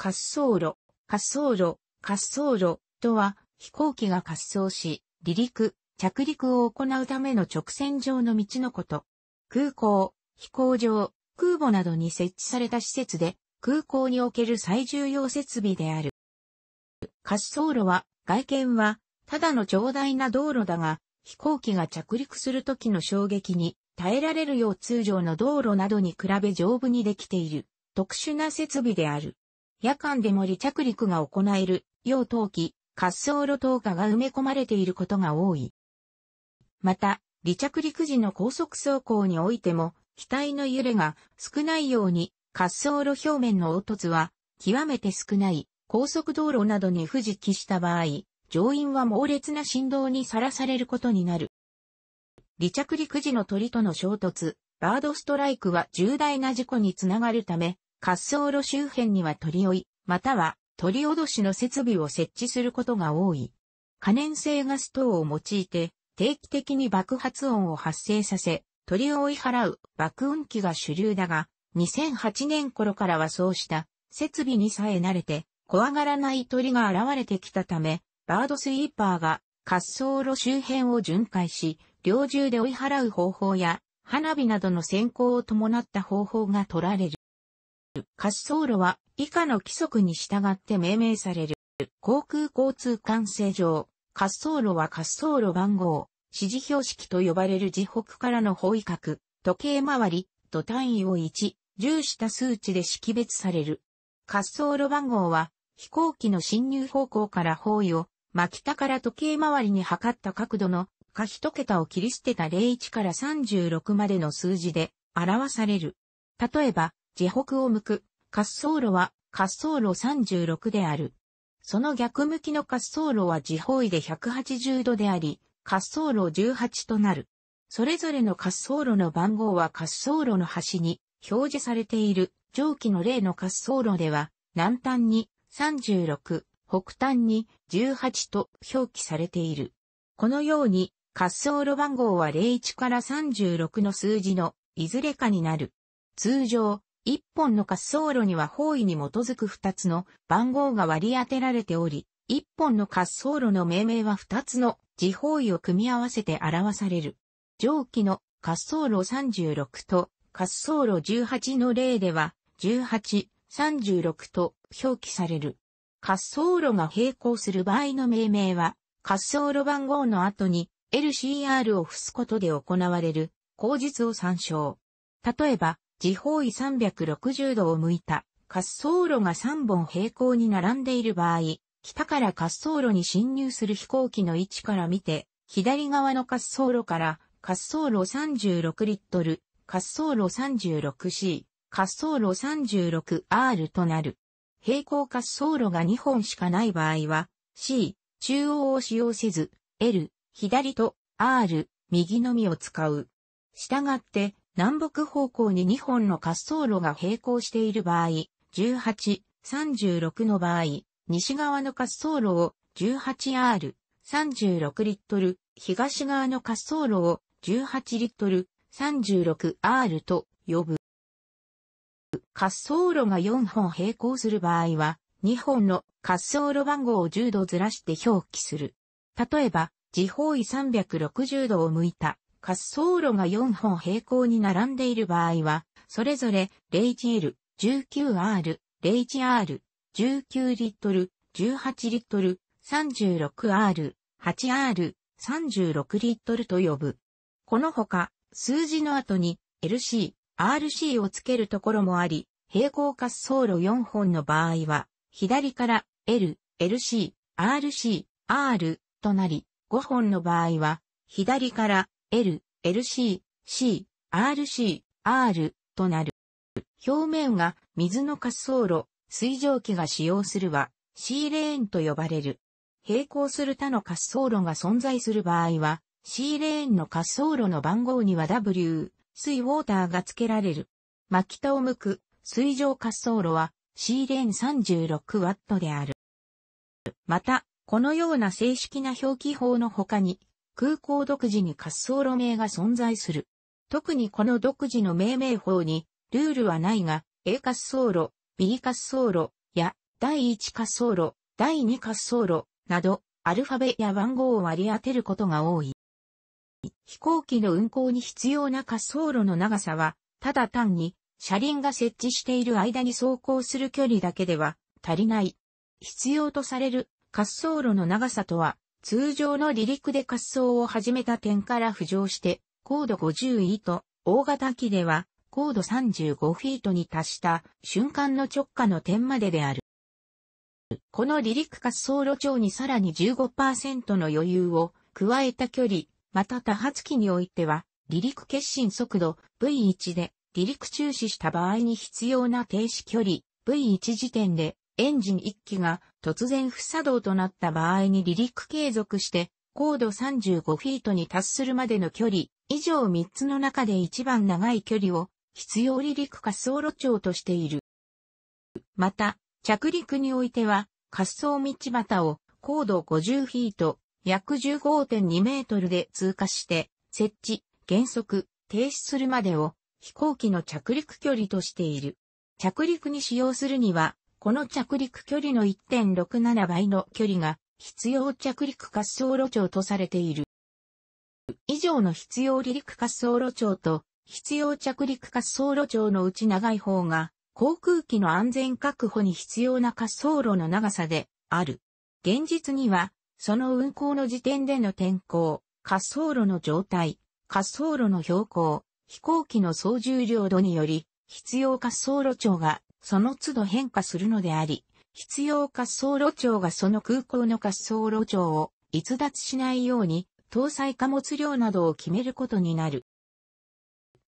滑走路、滑走路、滑走路とは飛行機が滑走し、離陸、着陸を行うための直線上の道のこと。空港、飛行場、空母などに設置された施設で、空港における最重要設備である。滑走路は、外見は、ただの長大な道路だが、飛行機が着陸するときの衝撃に耐えられるよう通常の道路などに比べ丈夫にできている特殊な設備である。夜間でも離着陸が行える、要冬季、滑走路等下が埋め込まれていることが多い。また、離着陸時の高速走行においても、機体の揺れが少ないように、滑走路表面の凹凸は極めて少ない高速道路などに不時期した場合、乗員は猛烈な振動にさらされることになる。離着陸時の鳥との衝突、バードストライクは重大な事故につながるため、滑走路周辺には鳥追い、または鳥り脅しの設備を設置することが多い。可燃性ガス等を用いて、定期的に爆発音を発生させ、鳥を追い払う爆音機が主流だが、2008年頃からはそうした設備にさえ慣れて、怖がらない鳥が現れてきたため、バードスイーパーが滑走路周辺を巡回し、猟銃で追い払う方法や、花火などの先行を伴った方法が取られる。滑走路は以下の規則に従って命名される。航空交通管制上、滑走路は滑走路番号、指示標識と呼ばれる時北からの方位角、時計回り、と単位を1、10した数値で識別される。滑走路番号は、飛行機の進入方向から方位を、真北から時計回りに測った角度の、下一桁を切り捨てた01から36までの数字で表される。例えば、自北を向く滑走路は滑走路36である。その逆向きの滑走路は自方位で180度であり、滑走路18となる。それぞれの滑走路の番号は滑走路の端に表示されている上記の例の滑走路では、南端に36、北端に18と表記されている。このように滑走路番号は01から36の数字のいずれかになる。通常、一本の滑走路には方位に基づく二つの番号が割り当てられており、一本の滑走路の命名は二つの地方位を組み合わせて表される。上記の滑走路36と滑走路18の例では18、36と表記される。滑走路が並行する場合の命名は滑走路番号の後に LCR を付すことで行われる口実を参照。例えば、地方位360度を向いた滑走路が3本平行に並んでいる場合、北から滑走路に侵入する飛行機の位置から見て、左側の滑走路から滑走路36リットル、滑走路 36C、滑走路 36R となる。平行滑走路が2本しかない場合は、C、中央を使用せず、L、左と R、右のみを使う。したがって、南北方向に2本の滑走路が並行している場合、18、36の場合、西側の滑走路を 18R、36リットル、東側の滑走路を18リットル、36R と呼ぶ。滑走路が4本並行する場合は、2本の滑走路番号を10度ずらして表記する。例えば、時方位360度を向いた滑走路が4本平行に並んでいる場合は、それぞれ 01L、19R、01R、19リットル、18リットル、36R、8R、36リットルと呼ぶ。このほか、数字の後に LC、RC をつけるところもあり、平行滑走路4本の場合は、左から L、LC、RC、R となり、5本の場合は、左から L、LC、C、RC、R となる。表面が水の滑走路、水蒸気が使用するは C レーンと呼ばれる。並行する他の滑走路が存在する場合は C レーンの滑走路の番号には W、水ウォーターが付けられる。真北を向く水上滑走路は C レーン 36W である。また、このような正式な表記法の他に、空港独自に滑走路名が存在する。特にこの独自の命名法に、ルールはないが、A 滑走路、B 滑走路、や、第1滑走路、第2滑走路、など、アルファベや番号を割り当てることが多い。飛行機の運航に必要な滑走路の長さは、ただ単に、車輪が設置している間に走行する距離だけでは足りない。必要とされる滑走路の長さとは通常の離陸で滑走を始めた点から浮上して、高度50イート、大型機では高度35フィートに達した瞬間の直下の点までである。この離陸滑走路上にさらに15%の余裕を加えた距離、また多発機においては、離陸決心速度 V1 で離陸中止した場合に必要な停止距離 V1 時点でエンジン1機が突然不作動となった場合に離陸継続して、高度35フィートに達するまでの距離、以上3つの中で一番長い距離を、必要離陸滑走路長としている。また、着陸においては、滑走道端を高度50フィート、約15.2メートルで通過して、設置、減速、停止するまでを飛行機の着陸距離としている。着陸に使用するには、この着陸距離の1.67倍の距離が必要着陸滑走路長とされている。以上の必要離陸滑走路長と必要着陸滑走路長のうち長い方が航空機の安全確保に必要な滑走路の長さである。現実にはその運航の時点での天候、滑走路の状態、滑走路の標高、飛行機の総重量度により必要滑走路長がその都度変化するのであり、必要滑走路長がその空港の滑走路長を逸脱しないように、搭載貨物量などを決めることになる。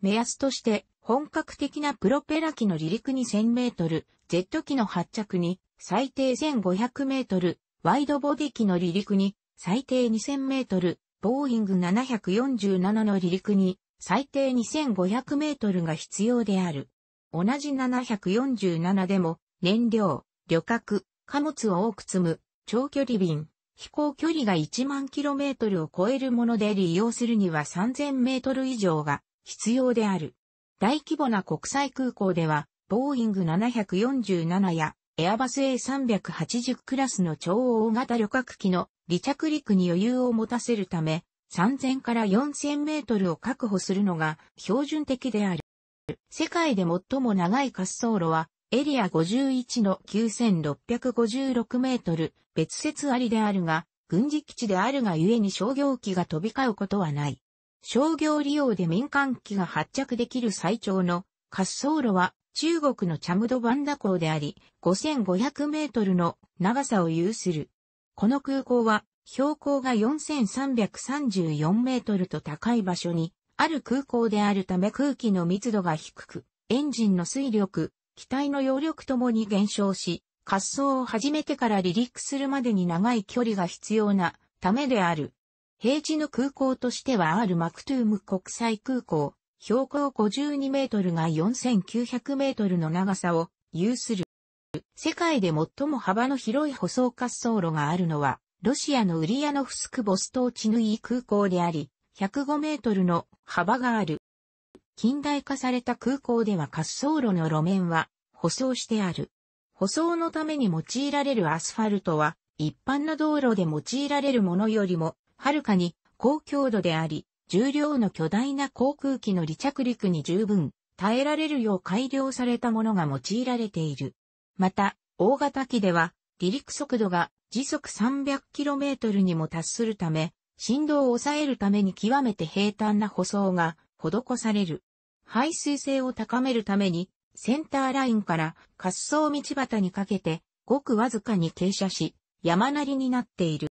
目安として、本格的なプロペラ機の離陸に1000メートル、ジェット機の発着に最低1500メートル、ワイドボディ機の離陸に最低2000メートル、ボーイング747の離陸に最低2500メートルが必要である。同じ747でも、燃料、旅客、貨物を多く積む、長距離便、飛行距離が1万キロメートルを超えるもので利用するには3000メートル以上が必要である。大規模な国際空港では、ボーイング747やエアバス A380 クラスの超大型旅客機の離着陸に余裕を持たせるため、3000から4000メートルを確保するのが標準的である。世界で最も長い滑走路は、エリア51の9656メートル、別説ありであるが、軍事基地であるがゆえに商業機が飛び交うことはない。商業利用で民間機が発着できる最長の滑走路は中国のチャムドバンダ港であり、5500メートルの長さを有する。この空港は標高が4334メートルと高い場所にある空港であるため空気の密度が低く、エンジンの水力、機体の揚力ともに減少し、滑走を始めてから離陸するまでに長い距離が必要なためである。平地の空港としてはあるマクトゥーム国際空港、標高52メートルが4900メートルの長さを有する。世界で最も幅の広い舗装滑走路があるのは、ロシアのウリアノフスクボストーチヌイ空港であり、105メートルの幅がある。近代化された空港では滑走路の路面は舗装してある。舗装のために用いられるアスファルトは一般の道路で用いられるものよりもはるかに高強度であり、重量の巨大な航空機の離着陸に十分耐えられるよう改良されたものが用いられている。また、大型機では離陸速度が時速 300km にも達するため、振動を抑えるために極めて平坦な舗装が施される。排水性を高めるために、センターラインから滑走道端にかけて、ごくわずかに傾斜し、山なりになっている。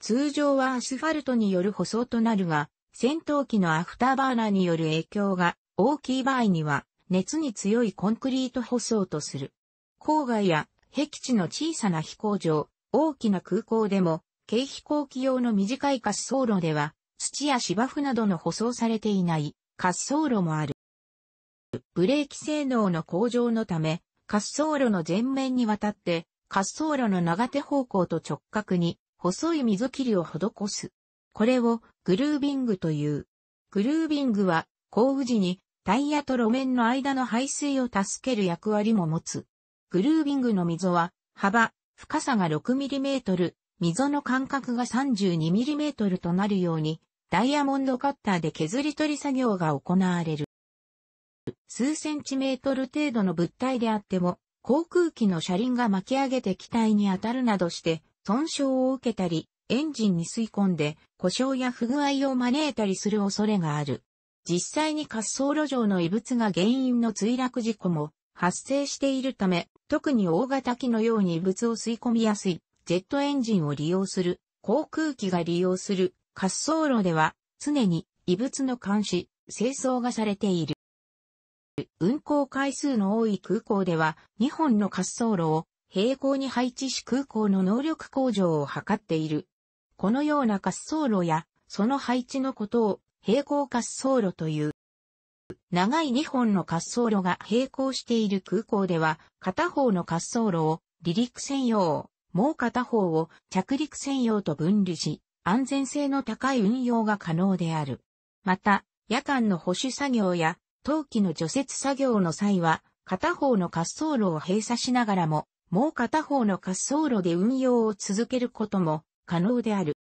通常はアスファルトによる舗装となるが、戦闘機のアフターバーナーによる影響が大きい場合には、熱に強いコンクリート舗装とする。郊外や僻地の小さな飛行場、大きな空港でも軽飛行機用の短い滑走路では、土や芝生などの舗装されていない滑走路もある。ブレーキ性能の向上のため、滑走路の前面にわたって、滑走路の長手方向と直角に細い溝切りを施す。これをグルービングという。グルービングは降雨時にタイヤと路面の間の排水を助ける役割も持つ。グルービングの溝は幅、深さが6トル、溝の間隔が 32mm となるように、ダイヤモンドカッターで削り取り作業が行われる。数センチメートル程度の物体であっても、航空機の車輪が巻き上げて機体に当たるなどして、損傷を受けたり、エンジンに吸い込んで、故障や不具合を招いたりする恐れがある。実際に滑走路上の異物が原因の墜落事故も発生しているため、特に大型機のように異物を吸い込みやすいジェットエンジンを利用する航空機が利用する滑走路では常に異物の監視、清掃がされている。運航回数の多い空港では2本の滑走路を平行に配置し空港の能力向上を図っている。このような滑走路やその配置のことを並行滑走路という。長い2本の滑走路が並行している空港では片方の滑走路を離陸専用、もう片方を着陸専用と分離し、安全性の高い運用が可能である。また、夜間の保守作業や、冬季の除雪作業の際は、片方の滑走路を閉鎖しながらも、もう片方の滑走路で運用を続けることも可能である。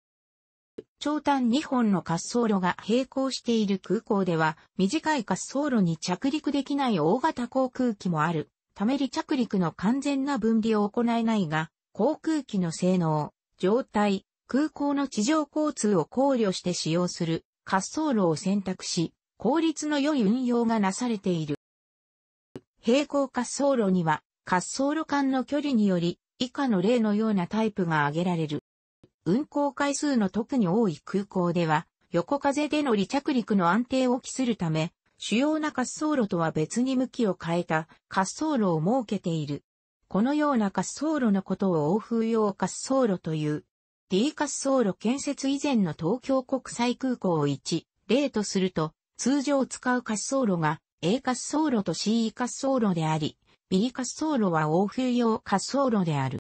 長短2本の滑走路が並行している空港では、短い滑走路に着陸できない大型航空機もある。ため離着陸の完全な分離を行えないが、航空機の性能、状態、空港の地上交通を考慮して使用する滑走路を選択し、効率の良い運用がなされている。平行滑走路には滑走路間の距離により以下の例のようなタイプが挙げられる。運航回数の特に多い空港では横風での離着陸の安定を期するため主要な滑走路とは別に向きを変えた滑走路を設けている。このような滑走路のことを欧風用滑走路という。D 滑走路建設以前の東京国際空港を1、例とすると、通常使う滑走路が A 滑走路と C 滑走路であり、B 滑走路は欧風用滑走路である。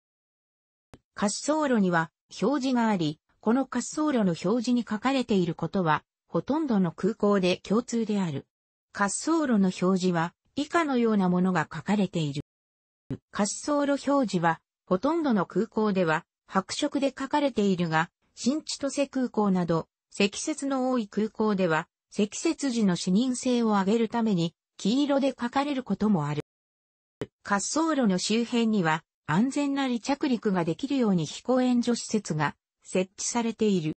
滑走路には表示があり、この滑走路の表示に書かれていることは、ほとんどの空港で共通である。滑走路の表示は、以下のようなものが書かれている。滑走路表示は、ほとんどの空港では白色で書かれているが、新千歳空港など、積雪の多い空港では、積雪時の視認性を上げるために、黄色で書かれることもある。滑走路の周辺には、安全な離着陸ができるように飛行援助施設が設置されている。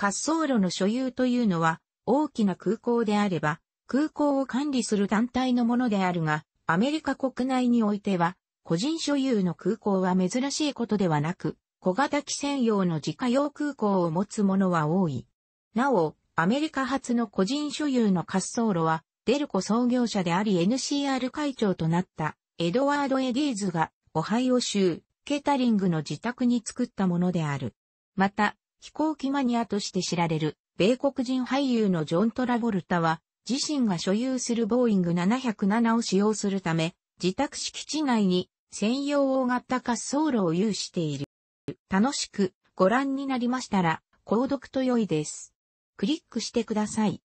滑走路の所有というのは、大きな空港であれば、空港を管理する団体のものであるが、アメリカ国内においては、個人所有の空港は珍しいことではなく、小型機専用の自家用空港を持つものは多い。なお、アメリカ発の個人所有の滑走路は、デルコ創業者であり NCR 会長となったエドワード・エディーズがオハイオ州ケタリングの自宅に作ったものである。また、飛行機マニアとして知られる米国人俳優のジョン・トラボルタは自身が所有するボーイング707を使用するため、自宅敷地内に専用大型滑走路を有している。楽しくご覧になりましたら、購読と良いです。クリックしてください。